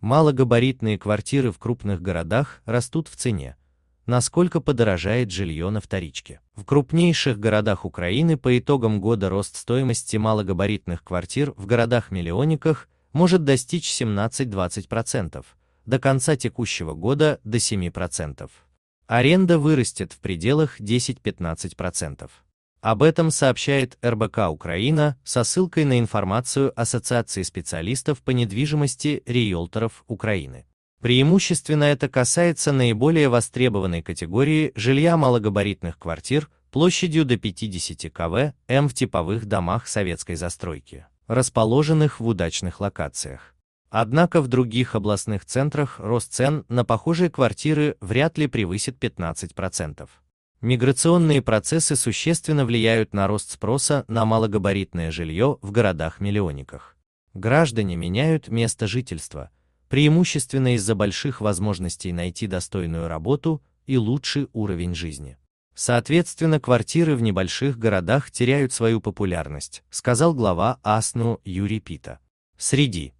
Малогабаритные квартиры в крупных городах растут в цене. Насколько подорожает жилье на вторичке? В крупнейших городах Украины по итогам года рост стоимости малогабаритных квартир в городах-миллионниках может достичь 17-20%, до конца текущего года до 7%. Аренда вырастет в пределах 10-15%. Об этом сообщает РБК Украина со ссылкой на информацию Ассоциации специалистов по недвижимости риэлторов Украины. Преимущественно это касается наиболее востребованной категории жилья малогабаритных квартир площадью до 50 кв м в типовых домах советской застройки, расположенных в удачных локациях. Однако в других областных центрах рост цен на похожие квартиры вряд ли превысит 15%. Миграционные процессы существенно влияют на рост спроса на малогабаритное жилье в городах-миллионниках. Граждане меняют место жительства, преимущественно из-за больших возможностей найти достойную работу и лучший уровень жизни. Соответственно, квартиры в небольших городах теряют свою популярность, сказал глава АСНУ Юрий Пита. Среди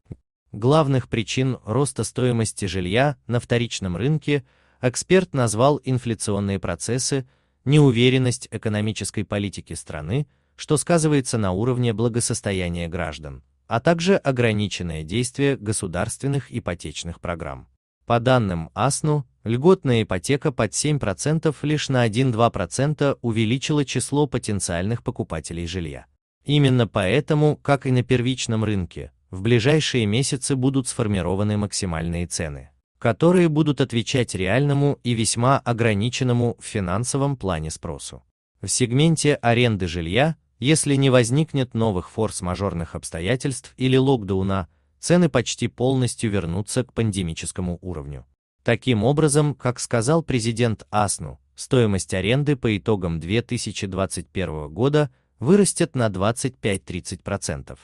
главных причин роста стоимости жилья на вторичном рынке – эксперт назвал инфляционные процессы, неуверенность экономической политики страны, что сказывается на уровне благосостояния граждан, а также ограниченное действие государственных ипотечных программ. По данным АСНУ, льготная ипотека под 7% лишь на 1-2% увеличила число потенциальных покупателей жилья. Именно поэтому, как и на первичном рынке, в ближайшие месяцы будут сформированы максимальные цены которые будут отвечать реальному и весьма ограниченному в финансовом плане спросу. В сегменте аренды жилья, если не возникнет новых форс-мажорных обстоятельств или локдауна, цены почти полностью вернутся к пандемическому уровню. Таким образом, как сказал президент Асну, стоимость аренды по итогам 2021 года вырастет на 25-30%.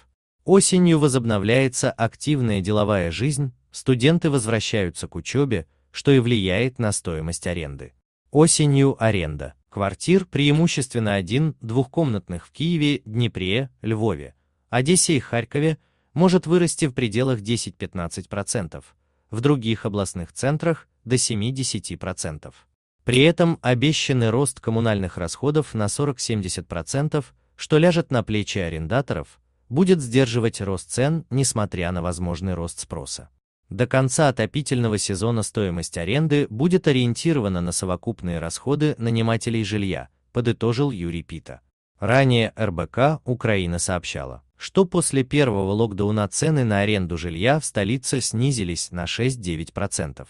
Осенью возобновляется активная деловая жизнь, студенты возвращаются к учебе, что и влияет на стоимость аренды. Осенью аренда квартир преимущественно один двухкомнатных в Киеве, Днепре, Львове, Одессе и Харькове может вырасти в пределах 10-15%, в других областных центрах до 7-10%. При этом обещанный рост коммунальных расходов на 40-70%, что ляжет на плечи арендаторов, будет сдерживать рост цен, несмотря на возможный рост спроса. До конца отопительного сезона стоимость аренды будет ориентирована на совокупные расходы нанимателей жилья, подытожил Юрий Пита. Ранее РБК Украина сообщала, что после первого локдауна цены на аренду жилья в столице снизились на 6-9%.